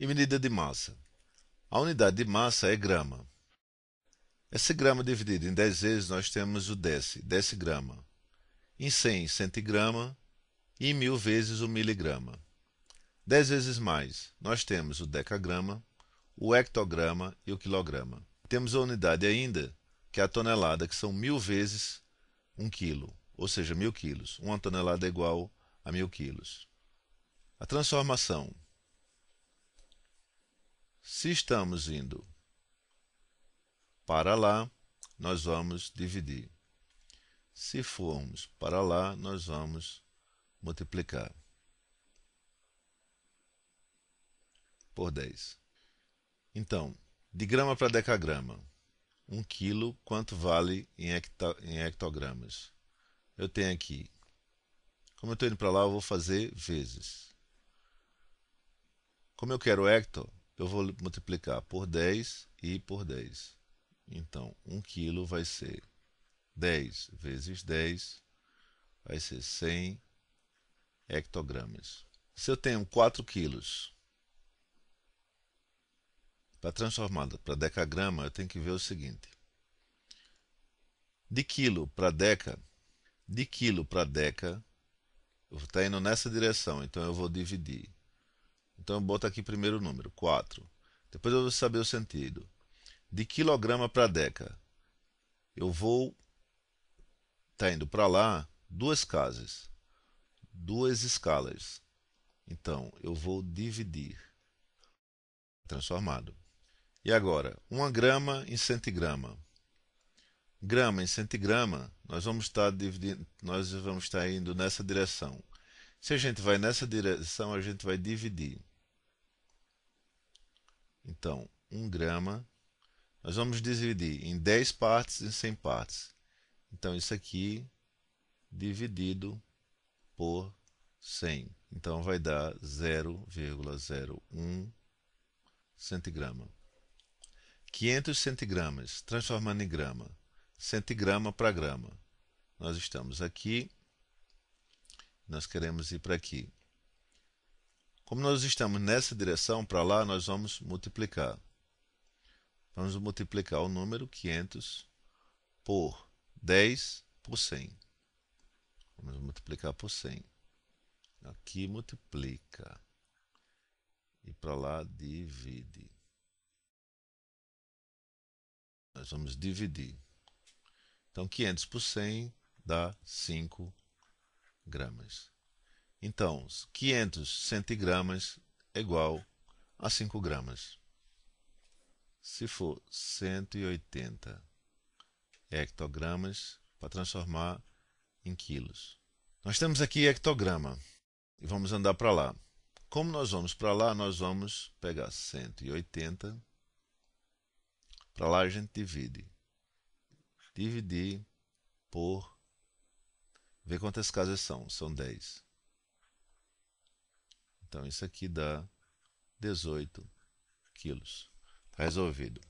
e medida de massa. A unidade de massa é grama. Esse grama dividido em 10 vezes, nós temos o deci, decigrama. Em 100, centigrama. E em 1000 vezes o miligrama. 10 vezes mais, nós temos o decagrama, o hectograma e o quilograma. Temos a unidade ainda, que é a tonelada, que são 1.000 vezes 1 quilo, ou seja, 1.000 quilos. Uma tonelada é igual a 1.000 quilos. A transformação se estamos indo para lá, nós vamos dividir. Se formos para lá, nós vamos multiplicar por 10. Então, de grama para decagrama, 1 um quilo quanto vale em, hecto, em hectogramas? Eu tenho aqui, como eu estou indo para lá, eu vou fazer vezes. Como eu quero hecto, eu vou multiplicar por 10 e por 10. Então, 1 quilo vai ser 10 vezes 10, vai ser 100 hectogramas. Se eu tenho 4 quilos, para transformar para decagrama, eu tenho que ver o seguinte. De quilo para deca, de quilo para deca, eu estou tá indo nessa direção, então eu vou dividir então bota aqui primeiro o número, 4. Depois eu vou saber o sentido. De quilograma para deca, eu vou tá indo para lá duas casas, duas escalas. Então eu vou dividir transformado. E agora, 1 grama em centigrama. Grama em centigrama, nós vamos estar tá dividindo, nós vamos estar tá indo nessa direção. Se a gente vai nessa direção, a gente vai dividir então, 1 grama, nós vamos dividir em 10 partes e 100 partes. Então, isso aqui dividido por 100. Então, vai dar 0,01 centigrama. 500 centigramas, transformando em grama. Centigrama para grama. Nós estamos aqui, nós queremos ir para aqui. Como nós estamos nessa direção para lá, nós vamos multiplicar. Vamos multiplicar o número 500 por 10 por 100. Vamos multiplicar por 100. Aqui multiplica. E para lá divide. Nós vamos dividir. Então 500 por 100 dá 5 gramas. Então, 500 centigramas é igual a 5 gramas. Se for 180 hectogramas para transformar em quilos. Nós temos aqui hectograma e vamos andar para lá. Como nós vamos para lá, nós vamos pegar 180. Para lá a gente divide. Dividir por. Vê quantas casas são. São 10. Então, isso aqui dá 18 quilos. Tá resolvido.